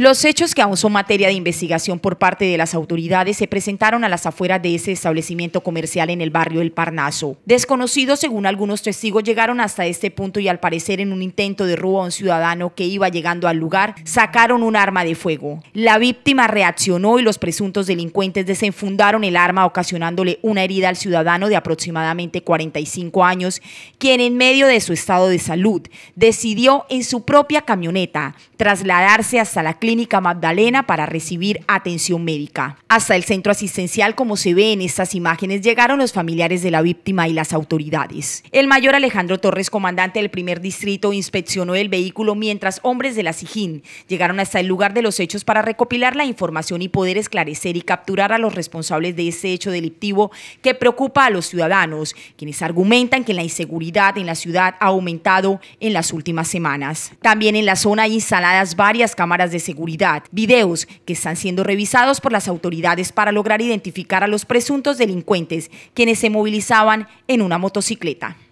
Los hechos que aún son materia de investigación por parte de las autoridades se presentaron a las afueras de ese establecimiento comercial en el barrio El Parnaso. Desconocidos, según algunos testigos, llegaron hasta este punto y al parecer en un intento de robo a un ciudadano que iba llegando al lugar, sacaron un arma de fuego. La víctima reaccionó y los presuntos delincuentes desenfundaron el arma ocasionándole una herida al ciudadano de aproximadamente 45 años, quien en medio de su estado de salud decidió en su propia camioneta trasladarse hasta la clínica Clínica Magdalena para recibir atención médica. Hasta el centro asistencial, como se ve en estas imágenes, llegaron los familiares de la víctima y las autoridades. El mayor Alejandro Torres, comandante del primer distrito, inspeccionó el vehículo mientras hombres de la SIJIN llegaron hasta el lugar de los hechos para recopilar la información y poder esclarecer y capturar a los responsables de ese hecho delictivo que preocupa a los ciudadanos, quienes argumentan que la inseguridad en la ciudad ha aumentado en las últimas semanas. También en la zona hay instaladas varias cámaras de seguridad, videos que están siendo revisados por las autoridades para lograr identificar a los presuntos delincuentes, quienes se movilizaban en una motocicleta.